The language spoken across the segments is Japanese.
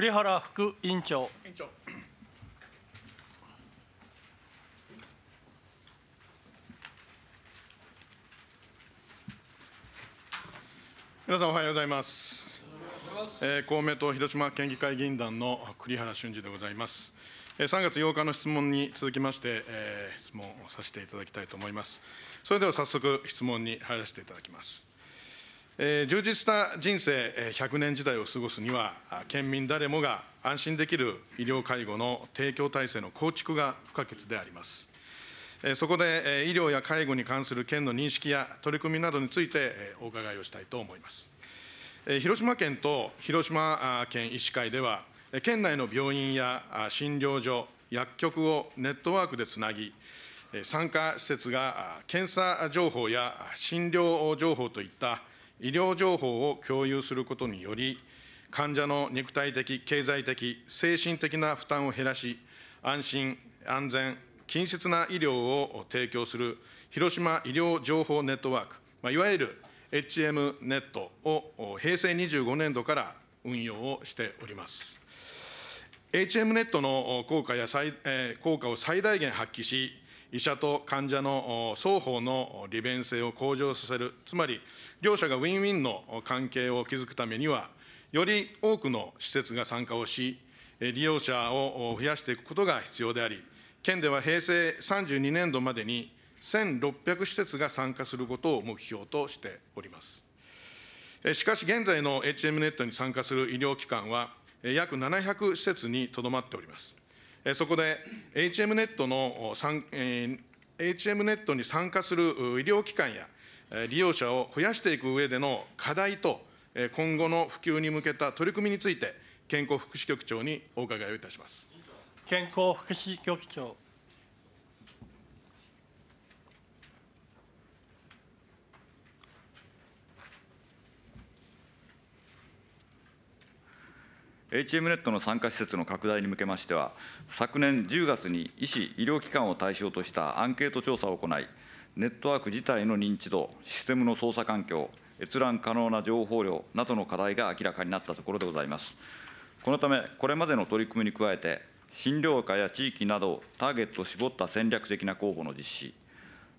栗原副委員長。委員長皆さんおはようございます。えー、公明党広島県議会議員団の栗原俊二でございます。3月8日の質問に続きまして、えー、質問をさせていただきたいと思います。それでは早速質問に入らせていただきます。充実した人生100年時代を過ごすには、県民誰もが安心できる医療介護の提供体制の構築が不可欠であります。そこで医療や介護に関する県の認識や取り組みなどについてお伺いをしたいと思います。広島県と広島県医師会では、県内の病院や診療所、薬局をネットワークでつなぎ、参加施設が検査情報や診療情報といった医療情報を共有することにより、患者の肉体的、経済的、精神的な負担を減らし、安心、安全、近接な医療を提供する広島医療情報ネットワーク、まあ、いわゆる HM ネットを平成25年度から運用をしております。HM ネットの効果や、え効果を最大限発揮し、医者と患者の双方の利便性を向上させる、つまり両者がウィンウィンの関係を築くためには、より多くの施設が参加をし、利用者を増やしていくことが必要であり、県では平成32年度までに1600施設が参加することを目標としております。しかし現在の HM ネットに参加する医療機関は、約700施設にとどまっております。そこで HM ネットの、HM ネットに参加する医療機関や利用者を増やしていく上での課題と、今後の普及に向けた取り組みについて、健康福祉局長にお伺いをいたします。健康福祉局長 HM ネットの参加施設の拡大に向けましては、昨年10月に医師・医療機関を対象としたアンケート調査を行い、ネットワーク自体の認知度、システムの操作環境、閲覧可能な情報量などの課題が明らかになったところでございます。このため、これまでの取り組みに加えて、診療科や地域など、ターゲットを絞った戦略的な候補の実施、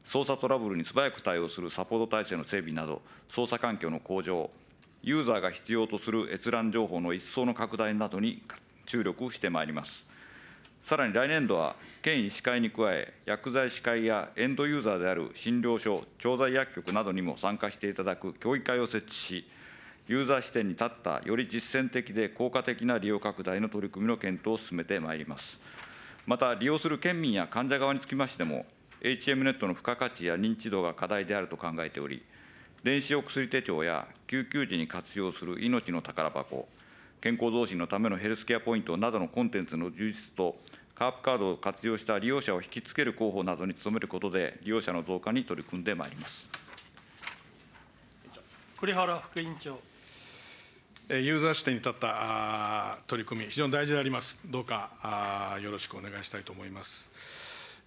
操作トラブルに素早く対応するサポート体制の整備など、操作環境の向上、ユーザーが必要とする閲覧情報の一層の拡大などに注力してまいります。さらに来年度は、県医師会に加え、薬剤師会やエンドユーザーである診療所、調剤薬局などにも参加していただく協議会を設置し、ユーザー視点に立ったより実践的で効果的な利用拡大の取り組みの検討を進めてまいります。また、利用する県民や患者側につきましても、HM ネットの付加価値や認知度が課題であると考えており、電子お薬手帳や救急時に活用する命の宝箱、健康増進のためのヘルスケアポイントなどのコンテンツの充実と、カープカードを活用した利用者を引きつける広報などに努めることで、利用者の増加に取り組んでまいります栗原副委員長。ユーザー視点に立った取り組み、非常に大事であります。どうかよろしくお願いしたいと思います。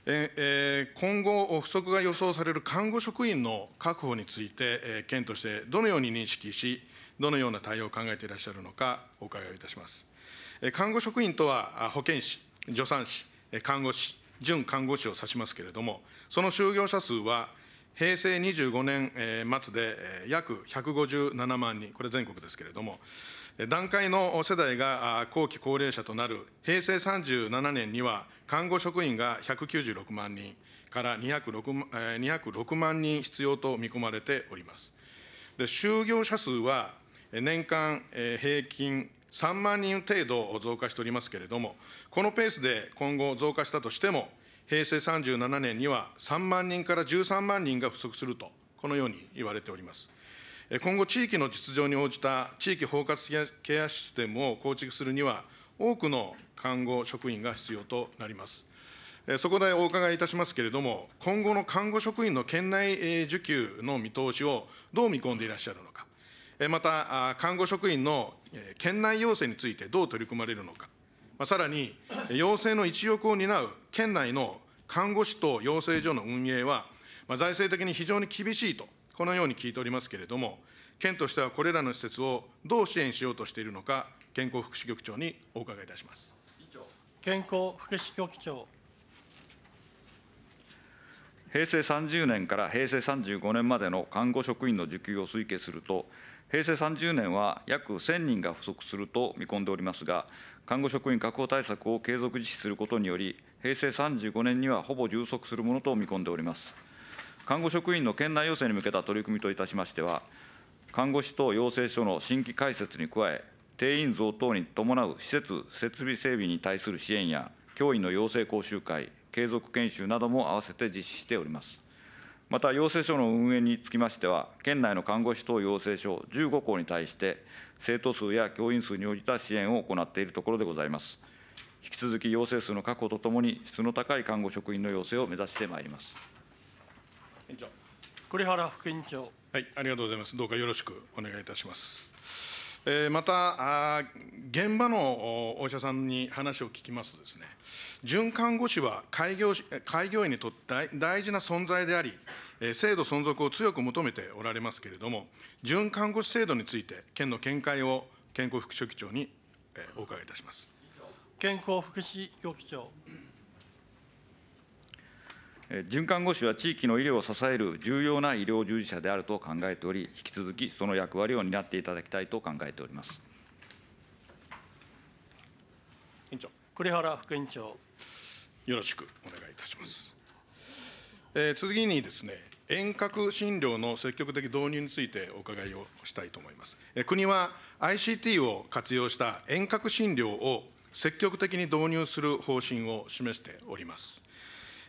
今後、不足が予想される看護職員の確保について、県としてどのように認識し、どのような対応を考えていらっしゃるのか、お伺いをいたします。看護職員とは、保健師、助産師、看護師、準看護師を指しますけれども、その就業者数は、平成25年末で約157万人、これ全国ですけれども、団階の世代が後期高齢者となる平成37年には、看護職員が196万人から206万人必要と見込まれております。就業者数は年間平均3万人程度増加しておりますけれども、このペースで今後増加したとしても、平成37年には3万人から13万人が不足すると、このように言われております。今後、地域の実情に応じた地域包括ケアシステムを構築するには、多くの看護職員が必要となります。そこでお伺いいたしますけれども、今後の看護職員の県内受給の見通しをどう見込んでいらっしゃるのか、また、看護職員の県内要請についてどう取り組まれるのか、さらに、要請の一翼を担う県内の看護師と養成所の運営は、財政的に非常に厳しいとこのように聞いておりますけれども、県としてはこれらの施設をどう支援しようとしているのか、健康福祉局長にお伺いいたします。健康福祉局長平成30年から平成35年までの看護職員の受給を推計すると、平成30年は約1000人が不足すると見込んでおりますが、看護職員確保対策を継続実施することにより、平成35年にはほぼ充足するものと見込んでおります。看護職員の県内要請に向けた取り組みといたしましては、看護師等要請書の新規開設に加え、定員増等に伴う施設設備整備に対する支援や、教員の要請講習会、継続研修なども併せて実施しております。また、要請書の運営につきましては、県内の看護師等要請書15校に対して、生徒数や教員数に応じた支援を行っているところでございます。引き続き、要請数の確保とともに、質の高い看護職員の要請を目指してまいります。委員長栗原副委員長。はい、ありがとうございます。どうかよろしくお願いいたします。えー、またあ、現場のお医者さんに話を聞きますとですね、准看護師は開業開業医にとって大事な存在であり、え制度存続を強く求めておられますけれども、準看護師制度について、県の見解を健康福祉局長にえお伺いいたします。健康福祉局長。循環護士は地域の医療を支える重要な医療従事者であると考えており、引き続きその役割を担っていただきたいと考えております栗原副委員長。よろしくお願いいたします。えー、次にですね、遠隔診療の積極的導入についてお伺いをしたいと思います。国は ICT を活用した遠隔診療を積極的に導入する方針を示しております。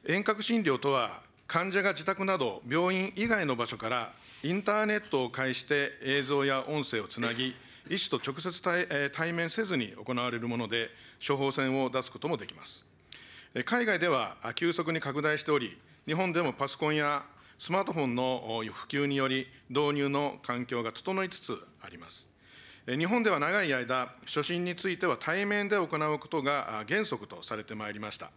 遠隔診療とは、患者が自宅など病院以外の場所からインターネットを介して映像や音声をつなぎ、医師と直接対対面せずに行われるもので、処方箋を出すこともできます。海外では急速に拡大しており、日本でもパソコンやスマートフォンの普及により、導入の環境が整いつつあります。日本では長い間、初診については対面で行うことが原則とされてまいりました。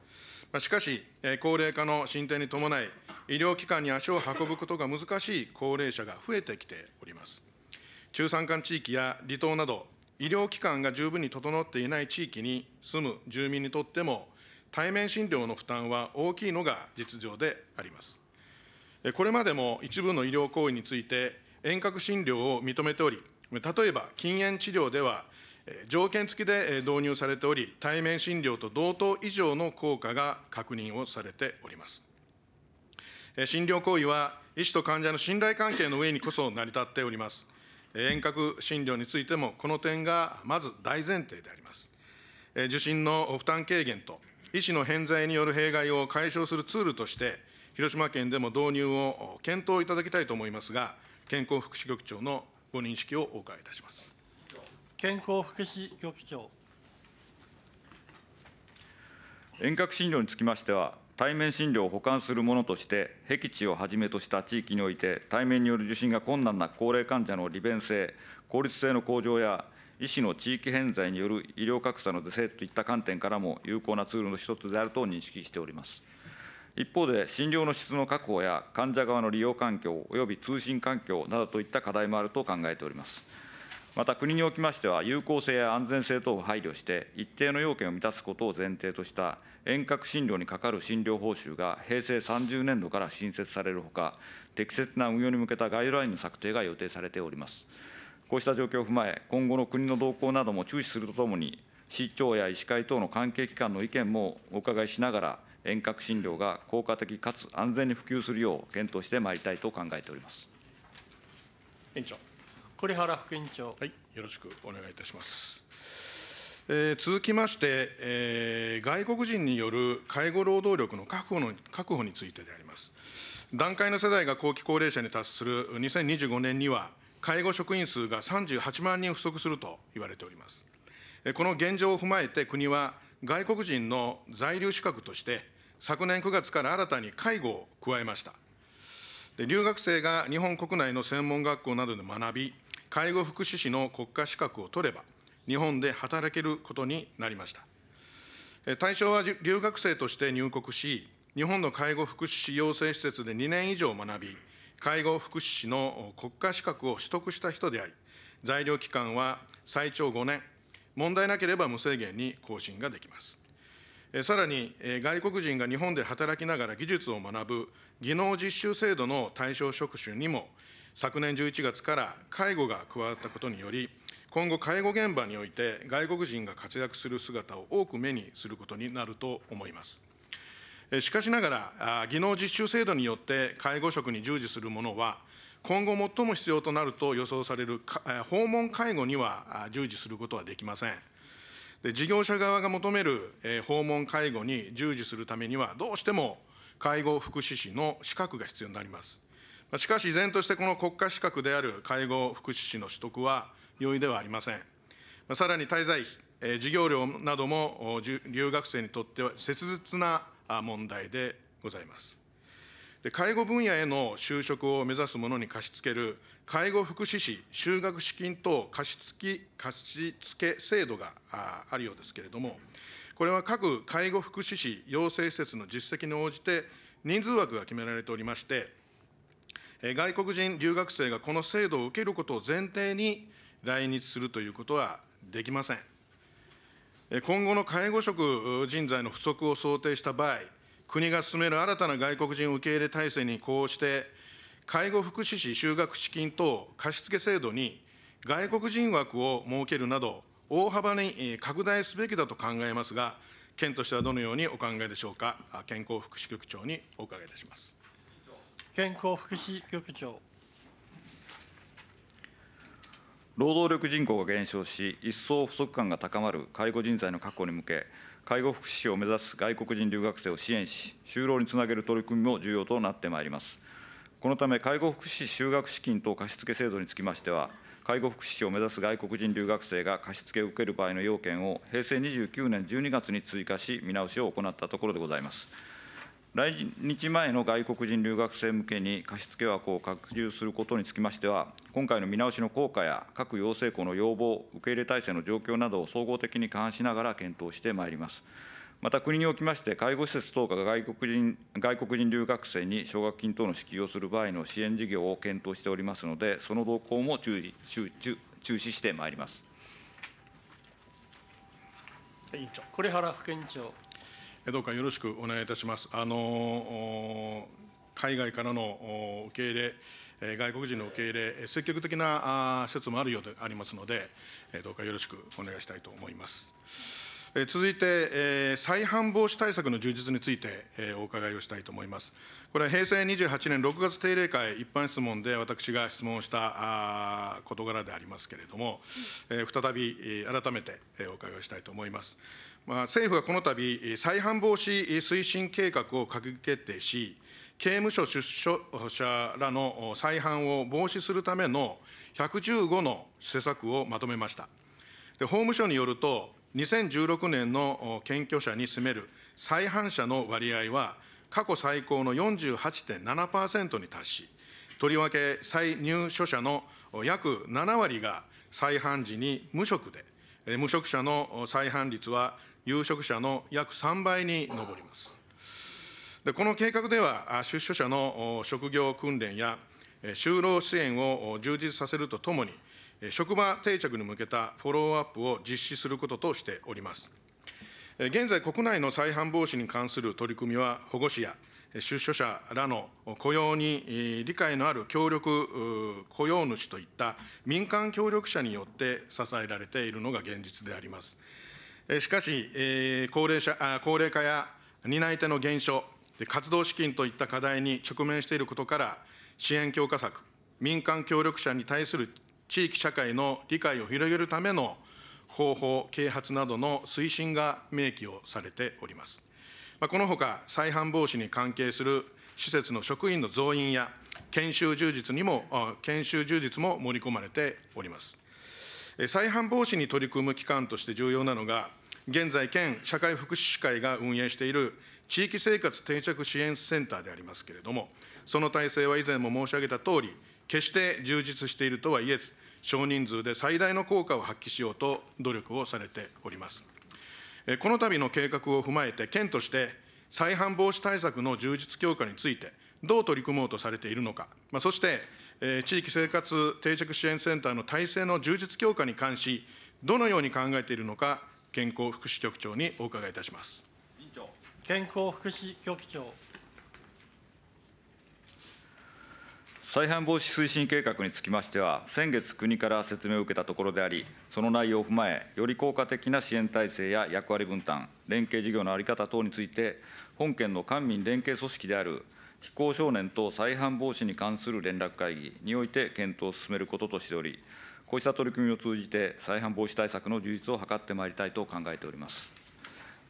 しかし、高齢化の進展に伴い、医療機関に足を運ぶことが難しい高齢者が増えてきております。中山間地域や離島など、医療機関が十分に整っていない地域に住む住民にとっても、対面診療の負担は大きいのが実情であります。これまでも一部の医療行為について、遠隔診療を認めており、例えば禁煙治療では、条件付きで導入されており、対面診療と同等以上の効果が確認をされております。診療行為は、医師と患者の信頼関係の上にこそ成り立っております。遠隔診療についても、この点がまず大前提であります。受診の負担軽減と、医師の偏在による弊害を解消するツールとして、広島県でも導入を検討いただきたいと思いますが、健康福祉局長のご認識をお伺いいたします。健康福祉局長。遠隔診療につきましては、対面診療を補完するものとして、僻地をはじめとした地域において、対面による受診が困難な高齢患者の利便性、効率性の向上や、医師の地域偏在による医療格差の是正といった観点からも有効なツールの一つであると認識しております。一方で、診療の質の確保や患者側の利用環境、および通信環境などといった課題もあると考えております。また国におきましては、有効性や安全性等を配慮して、一定の要件を満たすことを前提とした遠隔診療にかかる診療報酬が平成30年度から新設されるほか、適切な運用に向けたガイドラインの策定が予定されております。こうした状況を踏まえ、今後の国の動向なども注視するとともに、市長や医師会等の関係機関の意見もお伺いしながら、遠隔診療が効果的かつ安全に普及するよう検討してまいりたいと考えております。委員長栗原副委員長。はい、よろしくお願いいたします。えー、続きまして、えー、外国人による介護労働力の確保の確保についてであります。団塊の世代が後期高齢者に達する2025年には、介護職員数が38万人不足すると言われております。この現状を踏まえて、国は外国人の在留資格として、昨年9月から新たに介護を加えました。で留学生が日本国内の専門学校などで学び、介護福祉士の国家資格を取れば、日本で働けることになりました。対象は留学生として入国し、日本の介護福祉士養成施設で2年以上学び、介護福祉士の国家資格を取得した人であり、在留期間は最長5年、問題なければ無制限に更新ができます。さらに、外国人が日本で働きながら技術を学ぶ技能実習制度の対象職種にも、昨年11月から介護が加わったことにより、今後、介護現場において外国人が活躍する姿を多く目にすることになると思います。しかしながら、技能実習制度によって介護職に従事する者は、今後最も必要となると予想される訪問介護には従事することはできません。で事業者側が求める訪問介護に従事するためには、どうしても介護福祉士の資格が必要になります。しかし、依然としてこの国家資格である介護福祉士の取得は容易ではありません。さらに滞在費、授業料なども留学生にとっては切実な問題でございます。介護分野への就職を目指す者に貸し付ける介護福祉士就学資金等貸付貸付制度があるようですけれども、これは各介護福祉士養成施設の実績に応じて、人数枠が決められておりまして、外国人留学生がこの制度を受けることを前提に来日するということはできません。今後の介護職人材の不足を想定した場合、国が進める新たな外国人受け入れ体制に呼応して、介護福祉士就学資金等貸付制度に外国人枠を設けるなど、大幅に拡大すべきだと考えますが、県としてはどのようにお考えでしょうか、健康福祉局長にお伺いいたします。健康福祉局長。労働力人口が減少し、一層不足感が高まる介護人材の確保に向け、介護福祉士を目指す外国人留学生を支援し、就労につなげる取り組みも重要となってまいります。このため、介護福祉士就学資金等貸付制度につきましては、介護福祉士を目指す外国人留学生が貸付を受ける場合の要件を、平成29年12月に追加し、見直しを行ったところでございます。来日前の外国人留学生向けに貸付枠を拡充することにつきましては、今回の見直しの効果や各要請校の要望、受け入れ体制の状況などを総合的に勘案しながら検討してまいります。また国におきまして、介護施設等が外国人外国人留学生に奨学金等の支給をする場合の支援事業を検討しておりますので、その動向も注意注注視してまいります。委員長、こ原副委員長。どうかよろしくお願いいたします。あの海外からの受け入れ、外国人の受け入れ、積極的な施設もあるようでありますので、どうかよろしくお願いしたいと思います。続いて、再犯防止対策の充実についてお伺いをしたいと思います。これは平成28年6月定例会一般質問で私が質問した事柄でありますけれども、再び改めてお伺いをしたいと思います。政府はこのたび、再犯防止推進計画を閣議決定し、刑務所出所者らの再犯を防止するための115の施策をまとめました。で法務省によると、2016年の検挙者に占める再犯者の割合は、過去最高の48.7%に達し、とりわけ再入所者の約7割が再犯時に無職で、無職者の再犯率は有職者の約3倍に上ります。でこの計画では、出所者の職業訓練や就労支援を充実させるとともに、職場定着に向けたフォローアップを実施することとしております。現在、国内の再犯防止に関する取り組みは、保護者や出所者らの雇用に理解のある協力雇用主といった民間協力者によって支えられているのが現実であります。しかし、高齢者高齢化や担い手の減少、活動資金といった課題に直面していることから、支援強化策、民間協力者に対する地域社会の理解を広げるための方法、啓発などの推進が明記をされております。このほか、再犯防止に関係する施設の職員の増員や、研修充実にも、研修充実も盛り込まれております。再犯防止に取り組む機関として重要なのが、現在、県社会福祉士会が運営している地域生活定着支援センターでありますけれども、その体制は以前も申し上げたとおり、決して充実しているとはいえず、少人数で最大の効果を発揮しようと努力をされております。この度の計画を踏まえて、県として再犯防止対策の充実強化について、どう取り組もうとされているのか、そして地域生活定着支援センターの体制の充実強化に関し、どのように考えているのか、健康福祉局長にお伺いいたします健康福祉局長。再犯防止推進計画につきましては、先月、国から説明を受けたところであり、その内容を踏まえ、より効果的な支援体制や役割分担、連携事業の在り方等について、本県の官民連携組織である非行少年等再犯防止に関する連絡会議において検討を進めることとしており、こうした取り組みを通じて、再犯防止対策の充実を図ってまいりたいと考えております。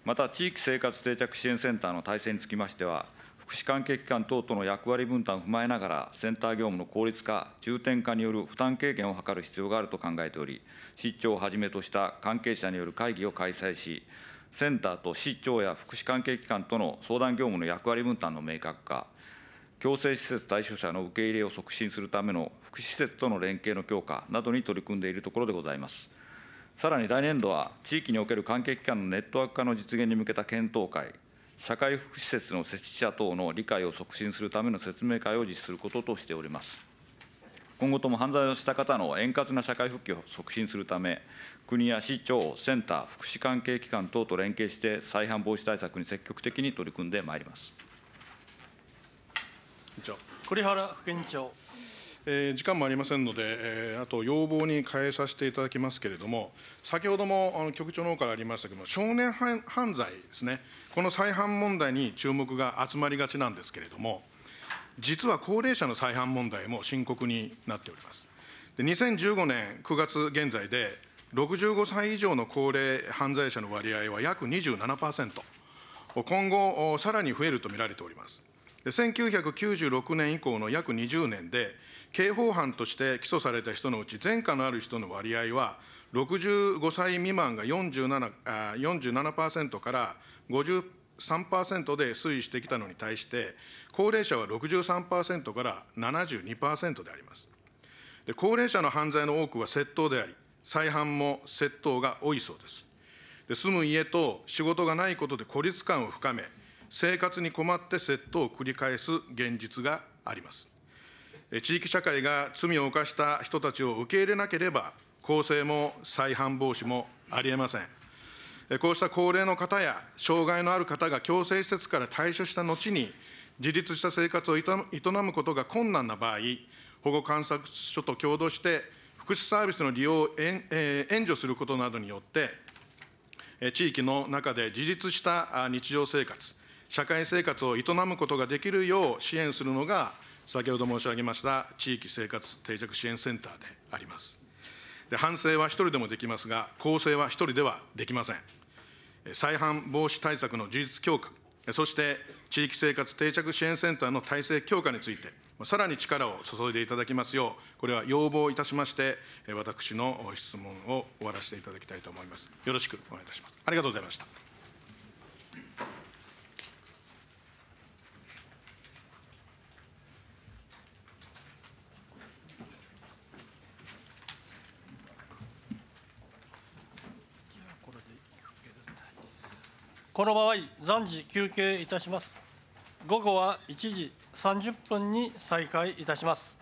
また、地域生活定着支援センターの体制につきましては、福祉関係機関等との役割分担を踏まえながら、センター業務の効率化、重点化による負担軽減を図る必要があると考えており、市長をはじめとした関係者による会議を開催し、センターと市長や福祉関係機関との相談業務の役割分担の明確化、矯正施設対象者の受け入れを促進するための福祉施設との連携の強化などに取り組んでいるところでございます。さらに来年度は、地域における関係機関のネットワーク化の実現に向けた検討会、社会福祉施設の設置者等の理解を促進するための説明会を実施することとしております。今後とも犯罪をした方の円滑な社会復帰を促進するため、国や市長、センター、福祉関係機関等と連携して、再犯防止対策に積極的に取り組んでまいります。栗原副委員長。えー、時間もありませんので、えー、あと要望に変えさせていただきますけれども、先ほどもあの局長の方からありましたけれども、少年犯罪ですね、この再犯問題に注目が集まりがちなんですけれども、実は高齢者の再犯問題も深刻になっております。で2015年9月現在で、65歳以上の高齢犯罪者の割合は約27%、今後、さらに増えると見られております。1996年以降の約20年で、刑法犯として起訴された人のうち、前科のある人の割合は、65歳未満が 47, あ47%から53%で推移してきたのに対して、高齢者は63%から72%であります。で高齢者の犯罪の多くは窃盗であり、再犯も窃盗が多いそうです。で住む家と仕事がないことで孤立感を深め、生活に困って窃盗を繰り返す現実があります。地域社会が罪を犯した人たちを受け入れなければ、更生も再犯防止もありえません。こうした高齢の方や障害のある方が強制施設から退所した後に、自立した生活を営むことが困難な場合、保護観察所と共同して、福祉サービスの利用を援助することなどによって、地域の中で自立した日常生活、社会生活を営むことができるよう支援するのが、先ほど申し上げました地域生活定着支援センターであります。で反省は1人でもできますが、更生は1人ではできません。再犯防止対策の充実強化、そして地域生活定着支援センターの体制強化について、さらに力を注いでいただきますよう、これは要望いたしまして、私の質問を終わらせていただきたいと思います。よろしくお願いいたします。ありがとうございました。この場合、暫時休憩いたします。午後は1時30分に再開いたします。